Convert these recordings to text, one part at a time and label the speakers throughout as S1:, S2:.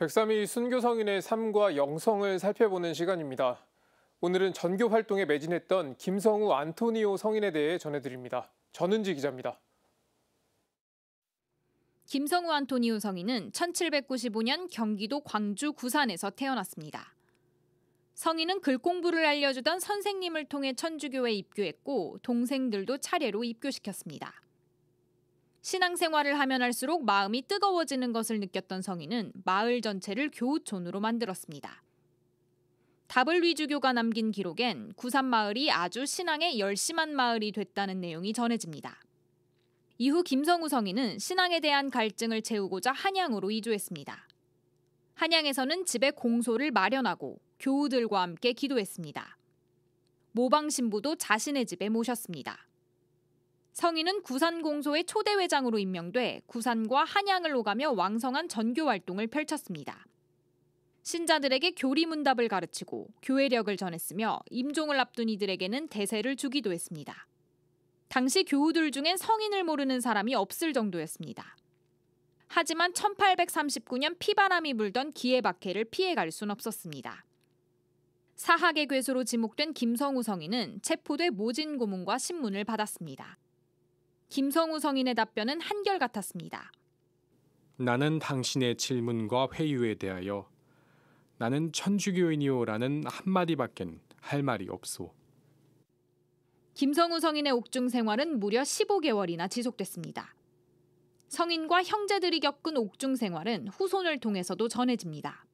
S1: 백삼이 순교성인의 삶과 영성을 살펴보는 시간입니다. 오늘은 전교 활동에 매진했던 김성우 안토니오 성인에 대해 전해드립니다. 전은지 기자입니다.
S2: 김성우 안토니오 성인은 1795년 경기도 광주 구산에서 태어났습니다. 성인은 글 공부를 알려주던 선생님을 통해 천주교에 입교했고 동생들도 차례로 입교시켰습니다. 신앙생활을 하면 할수록 마음이 뜨거워지는 것을 느꼈던 성인은 마을 전체를 교우촌으로 만들었습니다. 다블위주교가 남긴 기록엔 구산마을이 아주 신앙의 열심한 마을이 됐다는 내용이 전해집니다. 이후 김성우 성인은 신앙에 대한 갈증을 채우고자 한양으로 이주했습니다. 한양에서는 집에 공소를 마련하고 교우들과 함께 기도했습니다. 모방 신부도 자신의 집에 모셨습니다. 성인은 구산공소의 초대회장으로 임명돼 구산과 한양을 오가며 왕성한 전교 활동을 펼쳤습니다. 신자들에게 교리문답을 가르치고 교회력을 전했으며 임종을 앞둔 이들에게는 대세를 주기도 했습니다. 당시 교우들 중엔 성인을 모르는 사람이 없을 정도였습니다. 하지만 1839년 피바람이 불던 기해박해를 피해갈 순 없었습니다. 사학의 괴수로 지목된 김성우 성인은 체포돼 모진 고문과 신문을 받았습니다. 김성우 성인의 답변은 한결같았습니다.
S1: 나는 당신의 질문과 회유에 대하여 나는 천주교인이오라는 한마디밖엔 할 말이 없소.
S2: 김성우 성인의 옥중 생활은 무려 15개월이나 지속됐습니다. 성인과 형제들이 겪은 옥중 생활은 후손을 통해서도 전해집니다.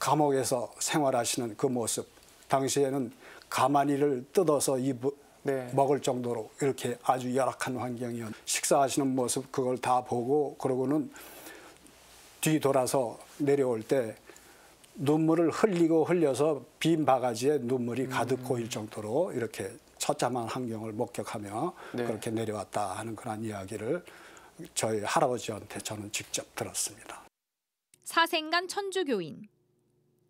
S1: 감옥에서 생활하시는 그 모습, 당시에는 가만히를 뜯어서 입, 네. 먹을 정도로 이렇게 아주 열악한 환경이었. 는데 식사하시는 모습 그걸 다 보고 그러고는 뒤돌아서 내려올 때 눈물을 흘리고 흘려서 빈 바가지에 눈물이 음. 가득 고일 정도로 이렇게 처참한 환경을 목격하며 네. 그렇게 내려왔다 하는 그런 이야기를 저희 할아버지한테 저는 직접 들었습니다.
S2: 사생간 천주교인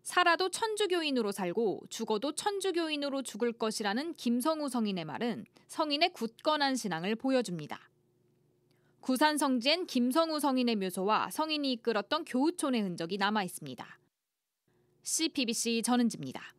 S2: 살아도 천주교인으로 살고 죽어도 천주교인으로 죽을 것이라는 김성우 성인의 말은 성인의 굳건한 신앙을 보여줍니다. 구산 성지엔 김성우 성인의 묘소와 성인이 이끌었던 교우촌의 흔적이 남아 있습니다. CPBC 전은지입니다.